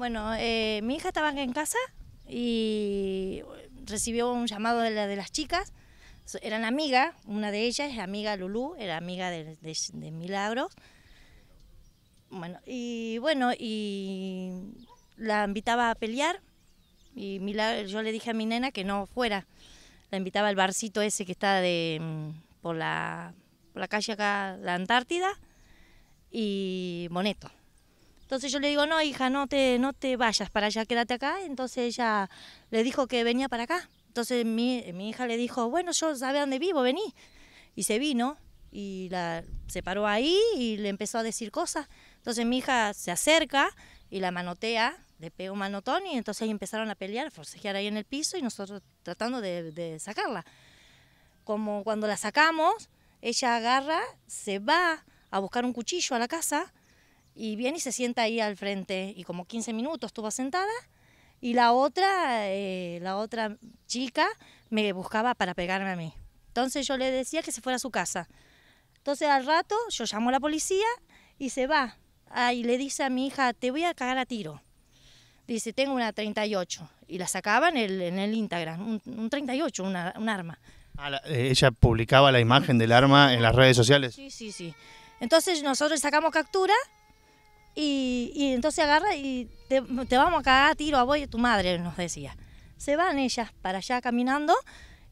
Bueno, eh, mi hija estaba en casa y recibió un llamado de, las chicas. Eran amigas, una de ellas es amiga Lulú, era amiga de, Milagros. Bueno, y bueno, y la invitaba a pelear y yo le dije a mi nena que no fuera. La invitaba al barcito ese que está de, mm, por, la, calle acá, la Antártida y Moneto. Entonces yo le digo, no, hija, no te, no te vayas para allá, quédate acá. Entonces ella le dijo que venía para acá. Entonces mi, mi hija le dijo, bueno, yo sabe dónde vivo, vení. Y se vino y la, se paró ahí y le empezó a decir cosas. Entonces mi hija se acerca y la manotea, le pega un manotón y entonces empezaron a pelear, a forcejear ahí en el piso y nosotros tratando de, de sacarla. Como cuando la sacamos, ella agarra, se va a buscar un cuchillo a la casa y viene y se sienta ahí al frente y como 15 minutos estuvo sentada y la otra, eh, la otra chica me buscaba para pegarme a mí. Entonces yo le decía que se fuera a su casa. Entonces al rato yo llamo a la policía y se va. Ah, y le dice a mi hija, te voy a cagar a tiro. Dice, tengo una 38. Y la sacaban en el, Instagram, un, 38, un arma. Ah, eh, ella publicaba la imagen del arma en las redes sociales. Sí, sí, sí. Entonces nosotros sacamos captura y, entonces agarra y te, vamos a cagar tiro a vos y a tu madre, nos decía. Se van ellas para allá caminando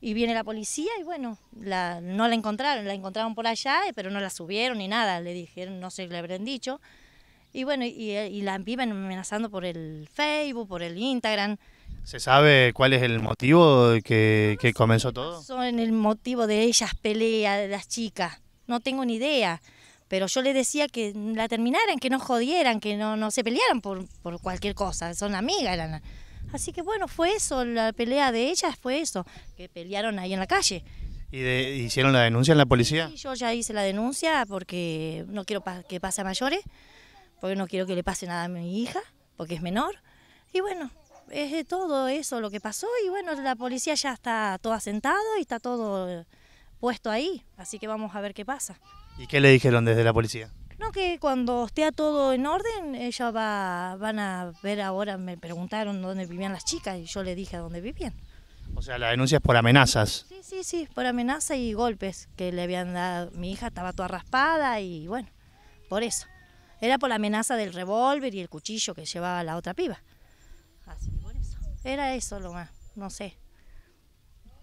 y viene la policía y bueno, no la encontraron, la encontraron por allá, eh, pero no la subieron ni nada, le dijeron, no sé, le habrían dicho. Y bueno, eh, y, la viven amenazando por el Facebook, por el Instagram. ¿Se sabe cuál es el motivo que, que comenzó todo? Son el motivo de ellas pelea de las chicas. No tengo ni idea pero yo le decía que la terminaran, que no jodieran, que no, no se pelearan por, cualquier cosa, son amigas. Así que bueno, fue eso, la pelea de ellas fue eso, que pelearon ahí en la calle. ¿Y hicieron la denuncia en la policía? Sí, yo ya hice la denuncia porque no quiero que pase a mayores, porque no quiero que le pase nada a mi hija, porque es menor. Y bueno, es de todo eso lo que pasó y bueno, la policía ya está todo asentado y está todo puesto ahí, así que vamos a ver qué pasa. ¿Y qué le dijeron desde la policía? No, que cuando esté todo en orden, ella va, van a ver ahora, me preguntaron dónde vivían las chicas y yo le dije dónde vivían. O sea, la denuncia es por amenazas. Sí, sí, sí, por amenaza y golpes que le habían dado. Mi hija estaba toda raspada y bueno, por eso. Era por la amenaza del revólver y el cuchillo que llevaba la otra piba. Así que por eso. Era eso lo más, no sé.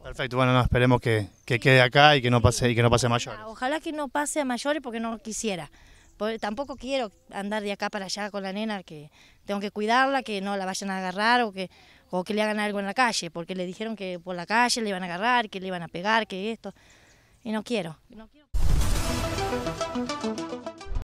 Perfecto, bueno, no, esperemos que, quede acá y que no pase y que no pase a mayores. Ojalá que no pase a mayores porque no quisiera. tampoco quiero andar de acá para allá con la nena, que tengo que cuidarla, que no la vayan a agarrar o que, o que le hagan algo en la calle, porque le dijeron que por la calle le iban a agarrar, que le iban a pegar, que esto. Y no quiero. No quiero.